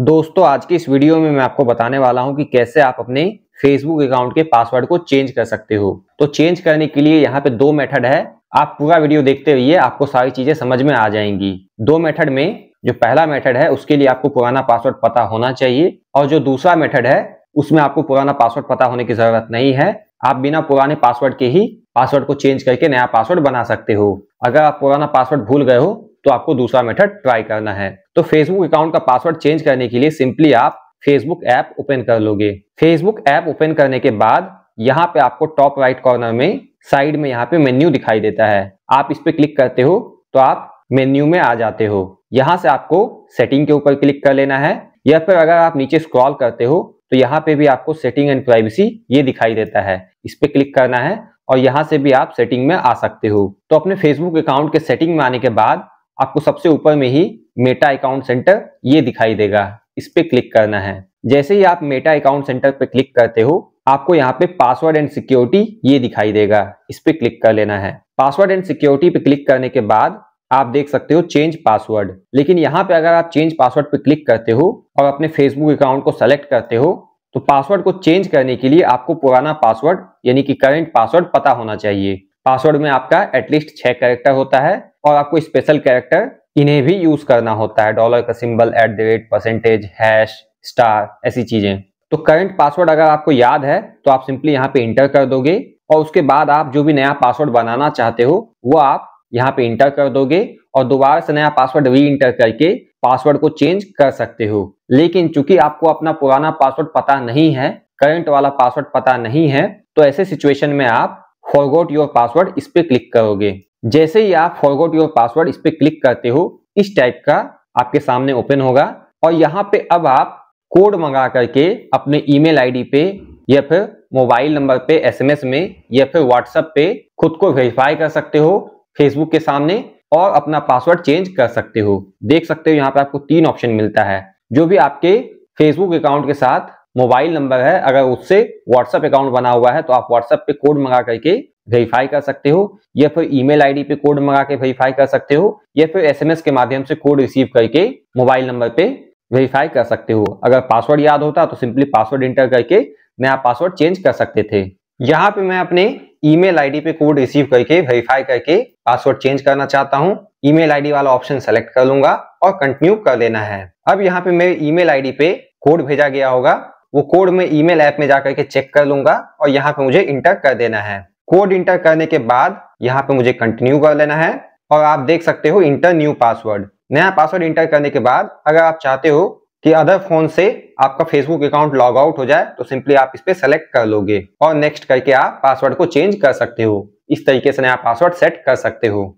दोस्तों आज की इस वीडियो में मैं आपको बताने वाला हूं कि कैसे आप अपने फेसबुक अकाउंट के पासवर्ड को चेंज कर सकते हो तो चेंज करने के लिए यहाँ पे दो मेथड है आप पूरा वीडियो देखते हुए आपको सारी चीजें समझ में आ जाएंगी दो मेथड में जो पहला मेथड है उसके लिए आपको पुराना पासवर्ड पता होना चाहिए और जो दूसरा मेथड है उसमें आपको पुराना पासवर्ड पता होने की जरूरत नहीं है आप बिना पुराने पासवर्ड के ही पासवर्ड को चेंज करके नया पासवर्ड बना सकते हो अगर आप पुराना पासवर्ड भूल गए हो तो आपको दूसरा मेथड ट्राई करना है तो फेसबुक अकाउंट का पासवर्ड चेंज करने के लिए सिंपली आप फेसबुक ऐप ओपन कर लोगे फेसबुक ऐप ओपन करने के बाद यहाँ पे आपको टॉप राइट कॉर्नर में साइड में यहाँ पे मेन्यू दिखाई देता है आप इस पे क्लिक करते हो तो आप मेन्यू में आ जाते हो यहाँ से आपको सेटिंग के ऊपर क्लिक कर लेना है या फिर अगर आप नीचे स्क्रॉल करते हो तो यहाँ पे भी आपको सेटिंग एंड प्राइवेसी ये दिखाई देता है इस पे क्लिक करना है और यहाँ से भी आप सेटिंग में आ सकते हो तो अपने फेसबुक अकाउंट के सेटिंग में आने के बाद आपको सबसे ऊपर में ही मेटा अकाउंट सेंटर ये दिखाई देगा इस पे क्लिक करना है जैसे ही आप मेटा अकाउंट सेंटर पे क्लिक करते हो आपको यहाँ पे पासवर्ड एंड सिक्योरिटी ये दिखाई देगा इस पे क्लिक कर लेना है पासवर्ड एंड सिक्योरिटी पे क्लिक करने के बाद आप देख सकते हो चेंज पासवर्ड लेकिन यहाँ पे अगर आप चेंज पासवर्ड पे क्लिक करते हो और अपने फेसबुक अकाउंट को सेलेक्ट करते हो तो पासवर्ड को चेंज करने के लिए आपको पुराना पासवर्ड यानी कि करंट पासवर्ड पता होना चाहिए पासवर्ड में आपका एटलीस्ट छह कैरेक्टर होता है और आपको स्पेशल कैरेक्टर इन्हें भी यूज करना होता है डॉलर का symbol at the rate percentage hash star ऐसी चीजें तो करंट पासवर्ड अगर आपको याद है तो आप सिंपली यहाँ पे इंटर कर दोगे और उसके बाद आप जो भी नया पासवर्ड बनाना चाहते हो वो आप यहाँ पे इंटर कर दोगे और दोबारा से नया पासवर्ड री इंटर करके पासवर्ड को चेंज कर सकते हो लेकिन चूंकि आपको अपना पुराना पासवर्ड पता नहीं है करंट वाला पासवर्ड पता नहीं है तो ऐसे सिचुएशन में आप फॉरगोट योर पासवर्ड इस पर क्लिक करोगे जैसे ही आप फॉरगोट योर पासवर्ड इस पर क्लिक करते हो इस टाइप का आपके सामने ओपन होगा और यहाँ पे अब आप कोड मंगा करके अपने ईमेल आईडी पे या फिर मोबाइल नंबर पे एसएमएस में या फिर व्हाट्सएप पे खुद को वेरीफाई कर सकते हो फेसबुक के सामने और अपना पासवर्ड चेंज कर सकते हो देख सकते हो यहाँ पे आपको तीन ऑप्शन मिलता है जो भी आपके फेसबुक अकाउंट के साथ मोबाइल नंबर है अगर उससे व्हाट्सएप अकाउंट बना हुआ है तो आप व्हाट्सएप पे कोड मंगा करके वेरीफाई कर सकते हो या फिर ईमेल आईडी पे कोड मंगा के वेरीफाई कर सकते हो या फिर एसएमएस के माध्यम से कोड रिसीव करके मोबाइल नंबर पे वेरीफाई कर सकते हो अगर पासवर्ड याद होता तो सिंपली पासवर्ड इंटर करके नया पासवर्ड चेंज कर सकते थे यहाँ पे मैं अपने ईमेल आईडी पे कोड रिसीव करके वेरीफाई करके पासवर्ड चेंज करना चाहता हूँ ईमेल आईडी वाला ऑप्शन सेलेक्ट कर लूंगा और कंटिन्यू कर लेना है अब यहाँ पे मेरे ईमेल आईडी पे कोड भेजा गया होगा वो कोड मैं ईमेल ऐप में जाकर के चेक कर लूंगा और यहाँ पे मुझे इंटर कर देना है कोड इंटर करने के बाद यहाँ पे मुझे कंटिन्यू कर लेना है और आप देख सकते हो इंटर न्यू पासवर्ड नया पासवर्ड इंटर करने के बाद अगर आप चाहते हो कि अदर फोन से आपका फेसबुक अकाउंट लॉग आउट हो जाए तो सिंपली आप इस पर सेलेक्ट कर लोगे और नेक्स्ट करके आप पासवर्ड को चेंज कर सकते हो इस तरीके से नया पासवर्ड सेट कर सकते हो